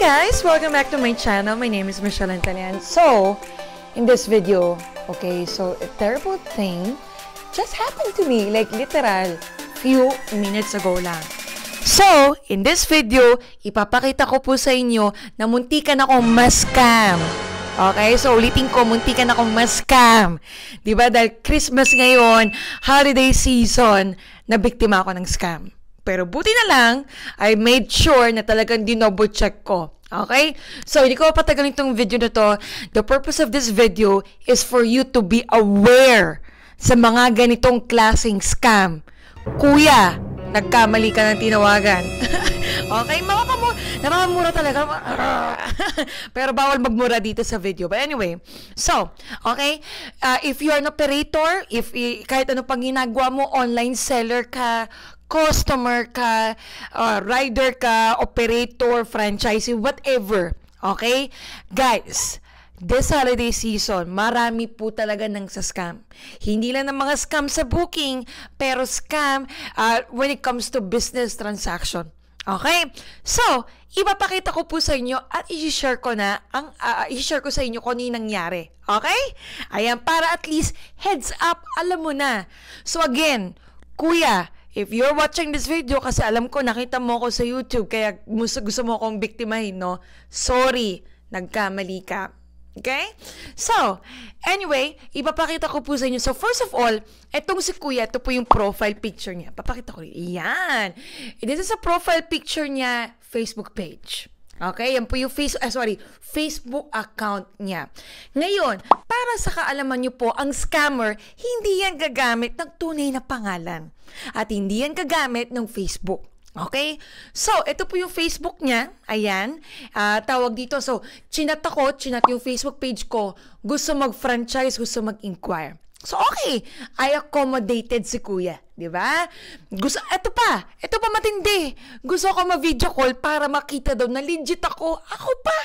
guys! Welcome back to my channel. My name is Michelle Antalian. So, in this video, okay, so a terrible thing just happened to me. Like, literal, few minutes ago lang. So, in this video, ipapakita ko po sa inyo na muntikan ako mascam. Okay, so ulitin ko, muntikan ako mascam. ba diba? Dahil Christmas ngayon, holiday season, nabiktima ako ng scam. Pero buti na lang, I made sure na talagang dinobot check ko. Okay? So, hindi ko patagalin itong video na to. The purpose of this video is for you to be aware sa mga ganitong klaseng scam. Kuya, nagkamali ka ng tinawagan. okay, makakamura. Nakamura talaga. Pero bawal magmura dito sa video. But anyway, so, okay, uh, if you're an operator, if kahit ano pang ginagawa mo, online seller ka, customer ka, uh, rider ka, operator, franchisee, whatever. Okay? Guys, this holiday season, marami po talaga ng sa scam. Hindi lang ng mga scam sa booking, pero scam uh, when it comes to business transaction. Okay? So, ipapakita ko po sa inyo at i-share ko na ang uh, i-share ko sa inyo kung ano nangyari. Okay? Ayan, para at least heads up, alam mo na. So again, kuya, if you're watching this video, kasi alam ko nakita mo ako sa YouTube, kaya gusto, gusto mo akong biktimahin, no? Sorry, nagkamali ka. Okay? So, anyway, ipapakita ko po sa inyo. So, first of all, etong si Kuya, ito po yung profile picture niya. Papakita ko. Yan. This is a profile picture niya, Facebook page. Okay? Yan po yung face, ah, sorry, Facebook account niya. Ngayon, para sa kaalaman niyo po, ang scammer, hindi yan gagamit ng tunay na pangalan. At hindi yan gagamit ng Facebook. Okay? So, ito po yung Facebook niya. Ayan. Uh, tawag dito. So, chinat ako, chinat yung Facebook page ko. Gusto mag-franchise, gusto mag-inquire. So, okay. I accommodated si kuya. Di ba? Gusto, ito pa. Ito pa matindi. Gusto ko ma-video call para makita daw na legit ako. Ako pa.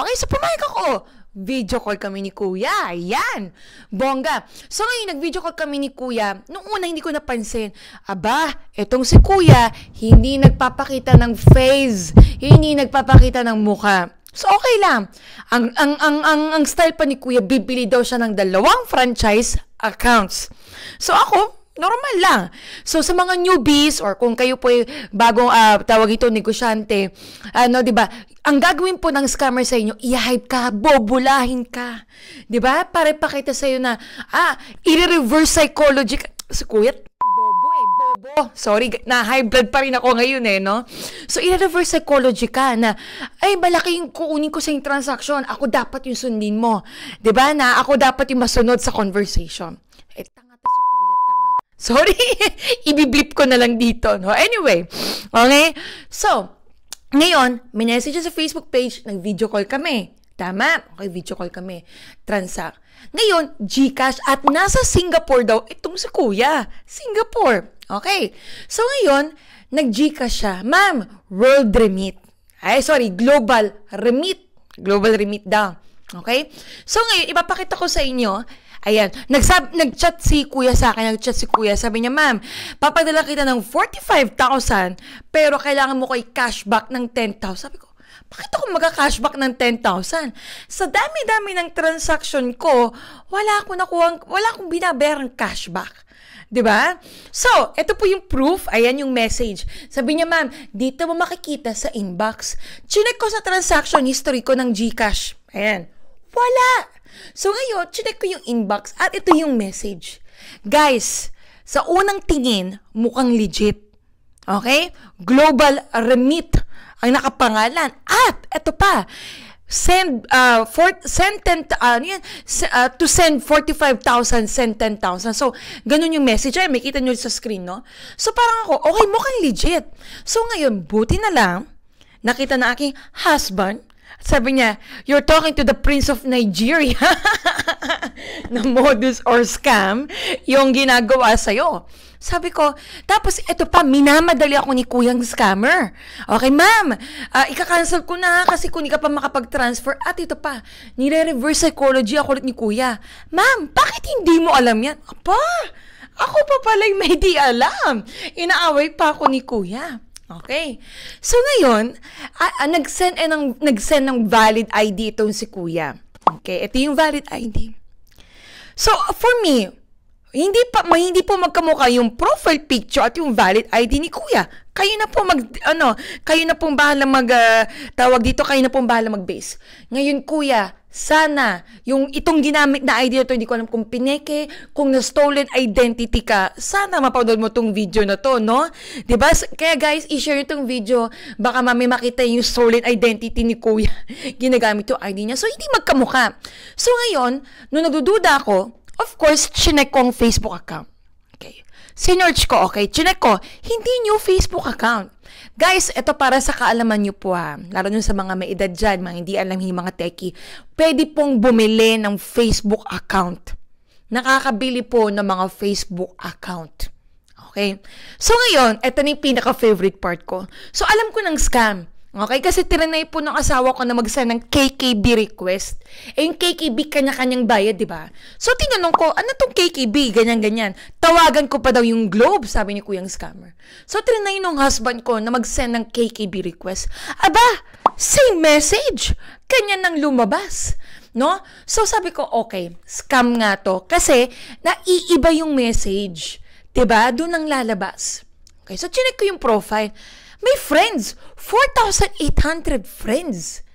Okay, so pumayag ako. Video call kami ni Kuya. Ayan! Bongga! So ngayon, nag-video call kami ni Kuya. Noong una, hindi ko napansin. Aba, etong si Kuya, hindi nagpapakita ng face. Hindi nagpapakita ng mukha. So okay lang. Ang ang ang ang, ang style pa ni Kuya bibili daw siya ng dalawang franchise accounts. So ako, normal lang. So sa mga newbies or kung kayo po bagong uh, tawag ito negosyante, ano 'di ba? Ang gagawin po ng scammer sa inyo, i-hype ka, bobulahin ka. 'Di ba? Para ipakita sa iyo na ah, i-reverse psychology si kuya bobo eh, bobo. Sorry, na high blood pa rin ako ngayon eh, no? So, i-reverse psychology ka na, ay, malaki yung kuunin ko sa yung transaction. Ako dapat yung sundin mo. ba diba? Na ako dapat yung masunod sa conversation. Eh, Sorry, ibiblip ko na lang dito. No? Anyway, okay? So, ngayon, minessage sa Facebook page, nag-video call kami. Tama? Okay, video call kami. Transact. Ngayon, GCash at nasa Singapore daw itong si kuya. Singapore. Okay. So ngayon, nag-GCash siya. Ma'am, world remit. Ay, sorry, global remit. Global remit daw. Okay? So ngayon, ipapakita ko sa inyo Ayan. Nagsab, nag-chat si kuya sa akin, nag-chat si kuya. Sabi niya, ma'am, papadala kita ng 45,000 pero kailangan mo ko cashback ng 10,000. Sabi ko, bakit ako magka-cashback ng 10,000? Sa dami-dami ng transaction ko, wala akong nakuha, wala akong binabayarang cashback. 'di ba? So, ito po yung proof. Ayan yung message. Sabi niya, "Ma'am, dito mo makikita sa inbox. Chinek ko sa transaction history ko ng GCash." Ayan. Wala. So ngayon, chinek ko yung inbox at ito yung message. Guys, sa unang tingin, mukhang legit. Okay? Global remit ang nakapangalan. At ito pa, send uh, for, send 10 uh, ano yan, uh, to send 45,000 send 10,000 so ganun yung message ay makita niyo sa screen no so parang ako okay mukhang legit so ngayon buti na lang nakita na aking husband sabi niya, you're talking to the Prince of Nigeria na modus or scam yung ginagawa sa iyo. Sabi ko, tapos ito pa, minamadali ako ni kuyang scammer. Okay, ma'am, uh, ah, ika-cancel ko na kasi kung ka pa makapag-transfer. At ito pa, nire-reverse psychology ako ni kuya. Ma'am, bakit hindi mo alam yan? Apa, ako pa pala may di alam. Inaaway pa ako ni kuya. Okay. So ngayon, ah, ah, nag-send, eh ng, nag-send ng valid ID itong si kuya. Okay, ito yung valid ID. So for me, hindi pa hindi po magkamukha yung profile picture at yung valid ID ni kuya. Kayo na po mag ano, kayo na pong bahala mag uh, tawag dito, kayo na pong bahala mag-base. Ngayon kuya, sana yung itong ginamit na ID na to, hindi ko alam kung pineke, kung na stolen identity ka, sana mapanood mo tong video na to, no? 'Di ba? Kaya guys, i-share itong video, baka mami makita yung stolen identity ni kuya. Ginagamit yung ID niya. So hindi magkamukha. So ngayon, no nagdududa ako, Of course, chinek ko ang Facebook account. Okay. Sinerge ko, okay, chinek ko, hindi new Facebook account. Guys, ito para sa kaalaman nyo po ha, lalo nyo sa mga may edad dyan, mga hindi alam yung mga techie, pwede pong bumili ng Facebook account. Nakakabili po ng mga Facebook account. Okay? So ngayon, ito na yung pinaka-favorite part ko. So alam ko ng scam. Okay? Kasi tirinay po ng asawa ko na mag-send ng KKB request. Eh, yung KKB, kanya-kanyang bayad, di ba? So, tinanong ko, ano tong KKB? Ganyan-ganyan. Tawagan ko pa daw yung Globe, sabi ni Kuyang Scammer. So, tirinay nung husband ko na mag-send ng KKB request. Aba, same message. Kanya nang lumabas. No? So, sabi ko, okay, scam nga to. Kasi, naiiba yung message. Diba? Doon ang lalabas. Okay, so, chinek ko yung profile. May friends! 4,800 friends!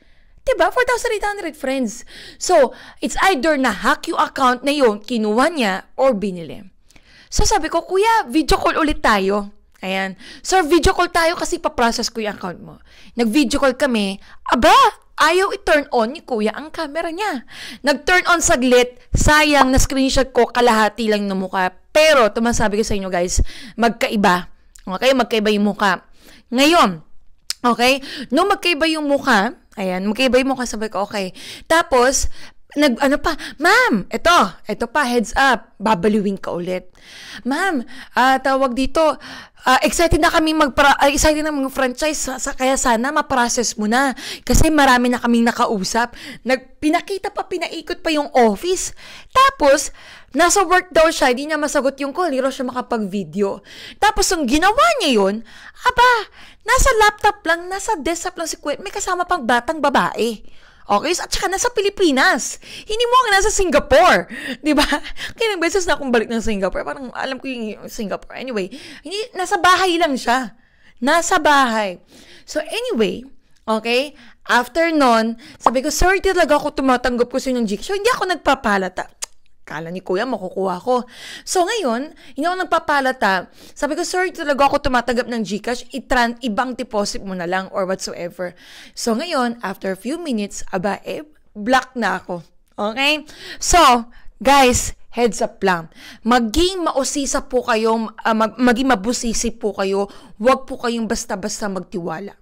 Diba? 4,800 friends. So, it's either na-hack yung account na yun, kinuha niya, or binili. So, sabi ko, Kuya, video call ulit tayo. Ayan. Sir, video call tayo kasi paprocess ko yung account mo. Nag-video call kami. Aba, ayaw i-turn on ni Kuya ang camera niya. Nag-turn on saglit. Sayang, na-screenshot ko kalahati lang ng mukha. Pero, tumasabi ko sa inyo guys, magkaiba. Okay, magkaiba yung mukha. Ngayon, okay, nung magkaiba yung mukha, ayan, magkaiba yung mukha, sabi ko, okay. Tapos, nag ano pa, ma'am, ito, ito pa, heads up, babaliwing ka ulit. Ma'am, uh, tawag dito, uh, excited na kami magpara uh, ah, excited na mga franchise sa, sa, kaya sana ma mo na kasi marami na kaming nakausap. Nagpinakita pa pinaikot pa yung office. Tapos nasa work daw siya, hindi niya masagot yung call, hindi siya makapag-video. Tapos ang ginawa niya yun, aba, nasa laptop lang, nasa desktop lang si Kuya, may kasama pang batang babae. Okay? At saka nasa Pilipinas. Hindi mo ako nasa Singapore. Di ba? Kaya ng beses na akong balik ng Singapore. Parang alam ko yung Singapore. Anyway, hindi, nasa bahay lang siya. Nasa bahay. So anyway, okay? After nun, sabi ko, sorry talaga ako tumatanggap ko sa inyong jigsaw. Hindi ako nagpapalata kala ni kuya makukuha ko. So ngayon, hindi ako nagpapalata. Sabi ko, sir, talaga ako tumatanggap ng Gcash, itran, ibang deposit mo na lang or whatsoever. So ngayon, after a few minutes, aba, eh, block na ako. Okay? So, guys, heads up lang. Maging mausisa po kayo, uh, mag, maging mabusisi po kayo. Huwag po kayong basta-basta magtiwala.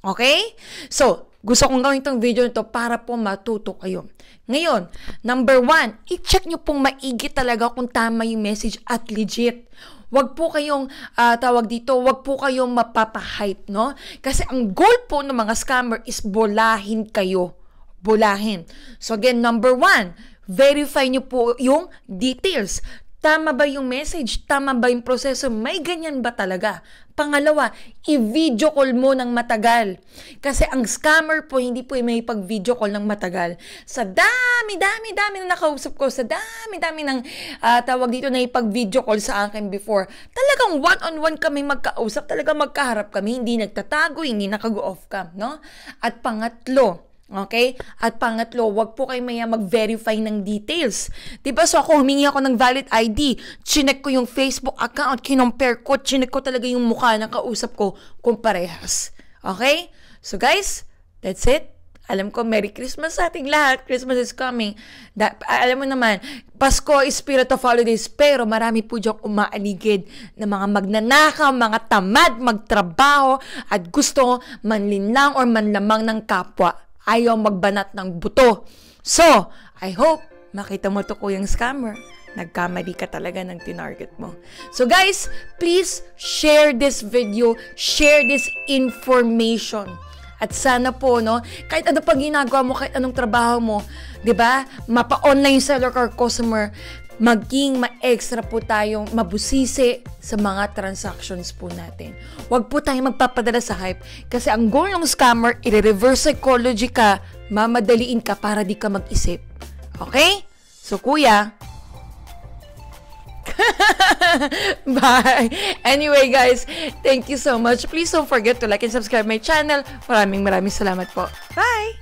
Okay? So, gusto kong gawin itong video nito para po matuto kayo. Ngayon, number one, i-check nyo pong maigi talaga kung tama yung message at legit. Huwag po kayong uh, tawag dito, huwag po kayong mapapahype, no? Kasi ang goal po ng mga scammer is bulahin kayo. Bulahin. So again, number one, verify nyo po yung details. Tama ba yung message? Tama ba yung proseso? May ganyan ba talaga? Pangalawa, i-video call mo ng matagal. Kasi ang scammer po, hindi po may pag-video call ng matagal. Sa dami, dami, dami na nakausap ko, sa dami, dami ng uh, tawag dito na ipag-video call sa akin before, talagang one-on-one -on kami magkausap, talagang magkaharap kami, hindi nagtatago, hindi nakago off cam, no? At pangatlo, Okay? At pangatlo, wag po kayo maya mag-verify ng details. Diba? So ako, humingi ako ng valid ID. Chinek ko yung Facebook account, kinompare ko, chinek ko talaga yung mukha ng kausap ko kung parehas. Okay? So guys, that's it. Alam ko, Merry Christmas sa ating lahat. Christmas is coming. Da- alam mo naman, Pasko is spirit of holidays, pero marami po diyang umaaligid na mga magnanakaw, mga tamad, magtrabaho, at gusto manlinlang or manlamang ng kapwa ayaw magbanat ng buto. So, I hope makita mo to kuyang scammer. Nagkamali ka talaga ng tinarget mo. So guys, please share this video, share this information. At sana po, no, kahit ano pang ginagawa mo, kahit anong trabaho mo, di ba, mapa-online seller or customer, maging ma-extra po tayong mabusisi sa mga transactions po natin. Huwag po tayong magpapadala sa hype kasi ang goal ng scammer, i-reverse psychology ka, mamadaliin ka para di ka mag-isip. Okay? So kuya, Bye! Anyway guys, thank you so much. Please don't forget to like and subscribe my channel. Maraming maraming salamat po. Bye!